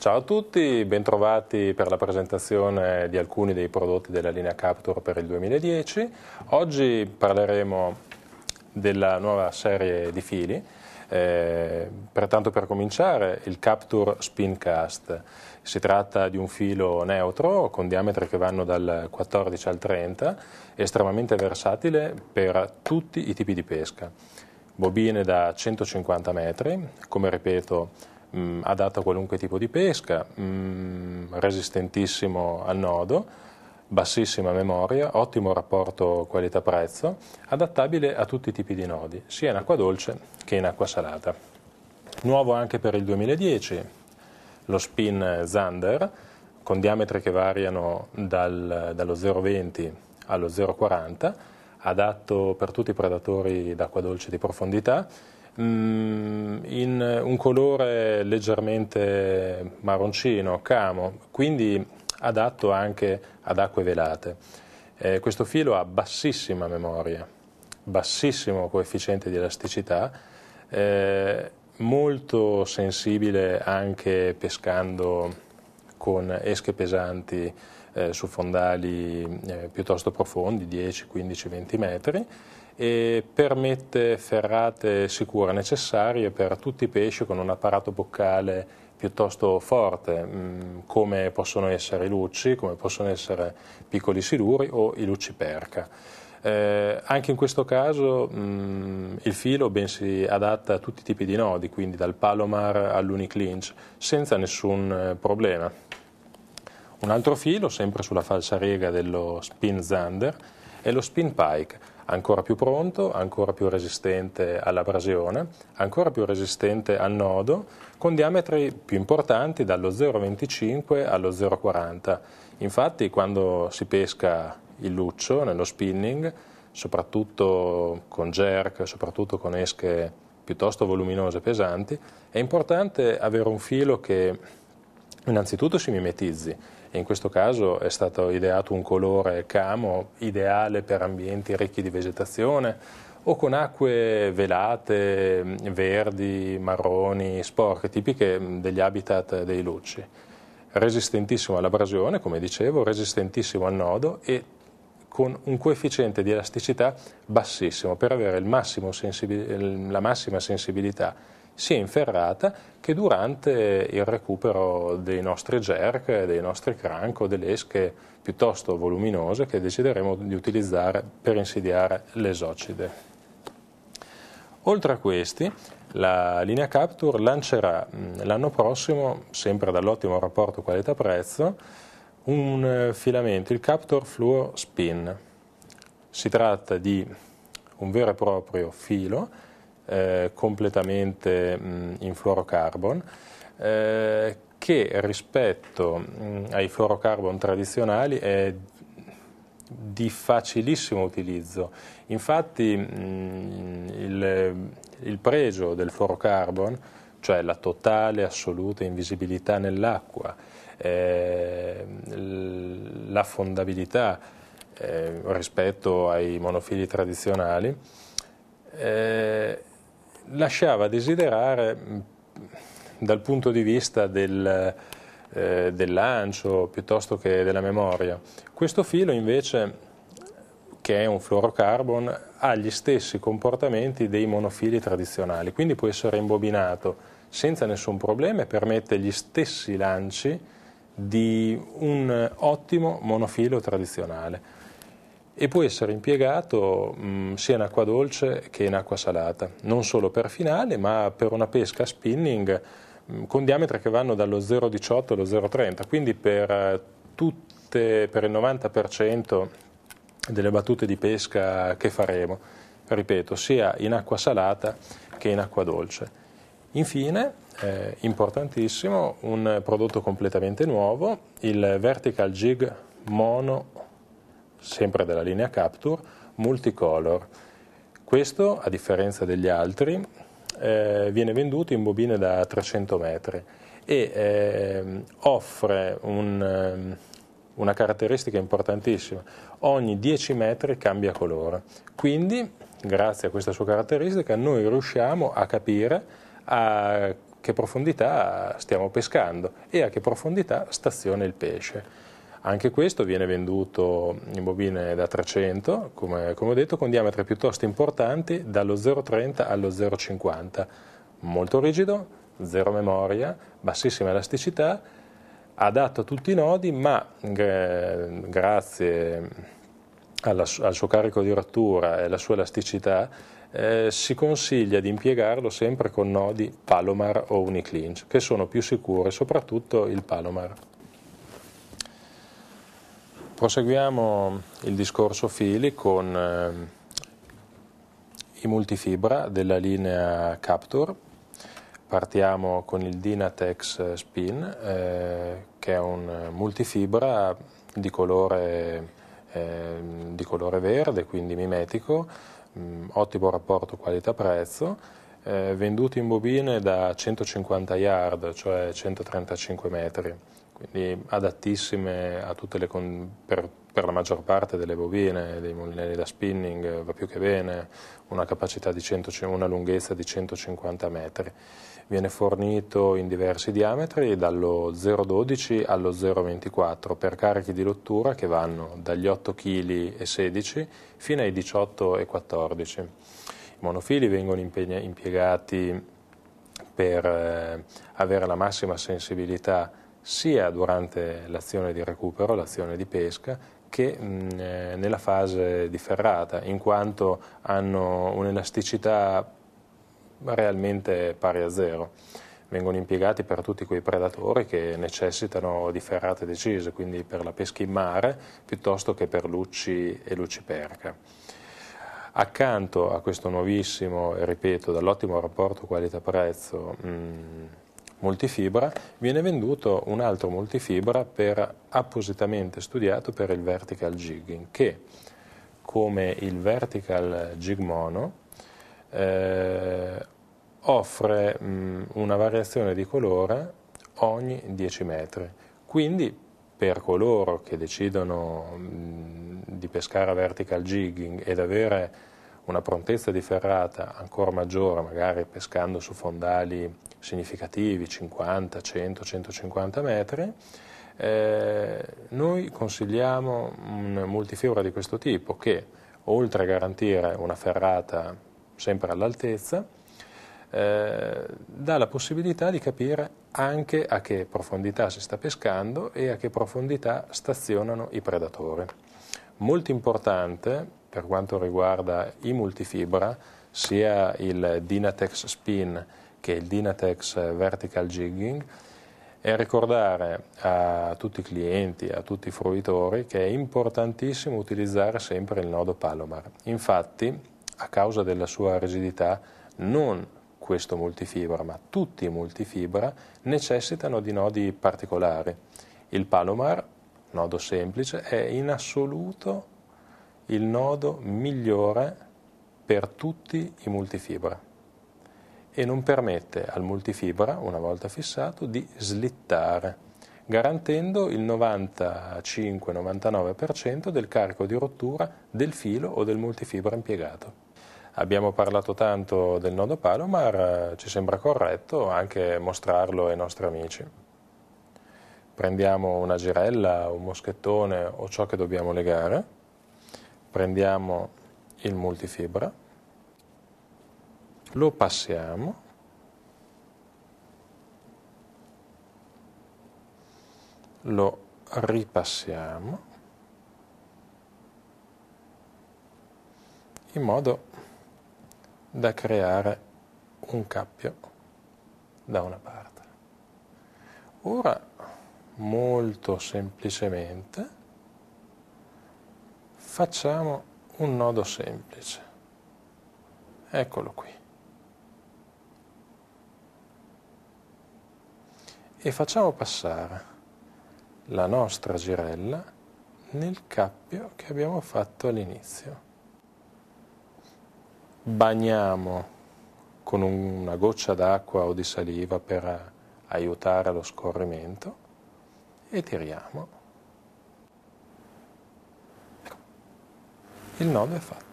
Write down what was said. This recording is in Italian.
Ciao a tutti, bentrovati per la presentazione di alcuni dei prodotti della linea Capture per il 2010. Oggi parleremo della nuova serie di fili, eh, pertanto per cominciare il Capture Spincast. Si tratta di un filo neutro con diametri che vanno dal 14 al 30, estremamente versatile per tutti i tipi di pesca. Bobine da 150 metri, come ripeto mh, mm, adatto a qualunque tipo di pesca, mh, mm, resistentissimo al nodo, bassissima memoria, ottimo rapporto qualità-prezzo, adattabile a tutti i tipi di nodi, sia in acqua dolce che in acqua salata. Nuovo anche per il 2010, lo spin Zander, con diametri che variano dal, dallo 0,20 allo 0,40, adatto per tutti i predatori d'acqua dolce di profondità, Mm, in un colore leggermente marroncino, camo, quindi adatto anche ad acque velate. Eh, questo filo ha bassissima memoria, bassissimo coefficiente di elasticità, eh, molto sensibile anche pescando con esche pesanti eh, su fondali eh, piuttosto profondi, 10, 15, 20 metri, e permette ferrate sicure necessarie per tutti i pesci con un apparato boccale piuttosto forte, mm, come possono essere i lucci, come possono essere piccoli siluri o i lucci perca. Eh, anche in questo caso mh, mm, il filo ben si adatta a tutti i tipi di nodi, quindi dal palomar all'uniclinch, senza nessun eh, problema. Un altro filo, sempre sulla falsa riga dello spin zander, è lo spin pike ancora più pronto, ancora più resistente all'abrasione, ancora più resistente al nodo, con diametri più importanti dallo 0,25 allo 0,40. Infatti quando si pesca il luccio nello spinning, soprattutto con jerk, soprattutto con esche piuttosto voluminose e pesanti, è importante avere un filo che innanzitutto si mimetizzi, e in questo caso è stato ideato un colore camo ideale per ambienti ricchi di vegetazione o con acque velate, mm, verdi, marroni, sporche, tipiche mm, degli habitat dei lucci. Resistentissimo all'abrasione, come dicevo, resistentissimo al nodo e con un coefficiente di elasticità bassissimo per avere massimo la massima sensibilità si è inferrata che durante il recupero dei nostri jerk, dei nostri crank o delle esche piuttosto voluminose che decideremo di utilizzare per insidiare l'esocide. Oltre a questi, la linea Capture lancerà l'anno prossimo, sempre dall'ottimo rapporto qualità-prezzo, un eh, filamento, il Capture Fluor Spin. Si tratta di un vero e proprio filo eh, completamente mh, in fluorocarbon, eh, che rispetto mh, ai fluorocarbon tradizionali è di facilissimo utilizzo. Infatti mh, il, il, pregio del fluorocarbon, cioè la totale assoluta invisibilità nell'acqua, eh, l'affondabilità eh, rispetto ai monofili tradizionali, eh, lasciava desiderare dal punto di vista del, eh, del lancio piuttosto che della memoria. Questo filo invece, che è un fluorocarbon, ha gli stessi comportamenti dei monofili tradizionali, quindi può essere imbobinato senza nessun problema e permette gli stessi lanci di un ottimo monofilo tradizionale e può essere impiegato mh, mm, sia in acqua dolce che in acqua salata, non solo per finale ma per una pesca spinning mh, mm, con diametri che vanno dallo 0,18 allo 0,30, quindi per, eh, tutte, per il 90% delle battute di pesca che faremo, ripeto, sia in acqua salata che in acqua dolce. Infine, eh, importantissimo, un prodotto completamente nuovo, il Vertical Jig Mono sempre della linea Capture, multicolor. Questo, a differenza degli altri, eh, viene venduto in bobine da 300 metri e eh, offre un, ehm, una caratteristica importantissima, ogni 10 metri cambia colore, quindi grazie a questa sua caratteristica noi riusciamo a capire a che profondità stiamo pescando e a che profondità staziona il pesce. Anche questo viene venduto in bobine da 300, come, come ho detto, con diametri piuttosto importanti, dallo 0,30 allo 0,50. Molto rigido, zero memoria, bassissima elasticità, adatto a tutti i nodi, ma eh, grazie alla, al suo carico di rottura e alla sua elasticità, eh, si consiglia di impiegarlo sempre con nodi Palomar o Uniclinch, che sono più sicuri, soprattutto il Palomar. Proseguiamo il discorso fili con eh, i multifibra della linea Capture. Partiamo con il Dynatex Spin, eh, che è un multifibra di colore, eh, di colore verde, quindi mimetico, mh, mm, ottimo rapporto qualità-prezzo, eh, venduto in bobine da 150 yard, cioè 135 metri quindi adattissime con, per, per, la maggior parte delle bovine, dei mulinelli da spinning, eh, va più che bene, una, 100, una lunghezza di 150 metri. Viene fornito in diversi diametri dallo 0,12 allo 0,24 per carichi di rottura che vanno dagli 8,16 kg fino ai 18,14 I monofili vengono impiegati per eh, avere la massima sensibilità sia durante l'azione di recupero, l'azione di pesca, che mh, eh, nella fase di ferrata, in quanto hanno un'elasticità realmente pari a zero. Vengono impiegati per tutti quei predatori che necessitano di ferrate decise, quindi per la pesca in mare piuttosto che per lucci e luciperca. Accanto a questo nuovissimo, ripeto, dall'ottimo rapporto qualità-prezzo, multifibra, viene venduto un altro multifibra per, appositamente studiato per il vertical jigging, che come il vertical jig mono eh, offre mh, mm, una variazione di colore ogni 10 metri. Quindi per coloro che decidono mh, mm, di pescare a vertical jigging ed avere una prontezza di ferrata ancora maggiore, magari pescando su fondali significativi, 50, 100, 150 metri, eh, noi consigliamo un multifibra di questo tipo che oltre a garantire una ferrata sempre all'altezza, eh, dà la possibilità di capire anche a che profondità si sta pescando e a che profondità stazionano i predatori. Molto importante per quanto riguarda i multifibra, sia il Dynatex Spin che è il Dynatex Vertical Jigging, e ricordare a tutti i clienti, a tutti i fruitori, che è importantissimo utilizzare sempre il nodo palomar. Infatti, a causa della sua rigidità, non questo multifibra, ma tutti i multifibra necessitano di nodi particolari. Il palomar, nodo semplice, è in assoluto il nodo migliore per tutti i multifibra e non permette al multifibra, una volta fissato, di slittare, garantendo il 95-99% del carico di rottura del filo o del multifibra impiegato. Abbiamo parlato tanto del nodo Palomar, eh, ci sembra corretto anche mostrarlo ai nostri amici. Prendiamo una girella, un moschettone o ciò che dobbiamo legare, prendiamo il multifibra, lo passiamo lo ripassiamo in modo da creare un cappio da una parte. Ora molto semplicemente facciamo un nodo semplice. Eccolo qui. e facciamo passare la nostra girella nel cappio che abbiamo fatto all'inizio. Bagniamo con una goccia d'acqua o di saliva per aiutare lo scorrimento e tiriamo. Il nodo è fatto.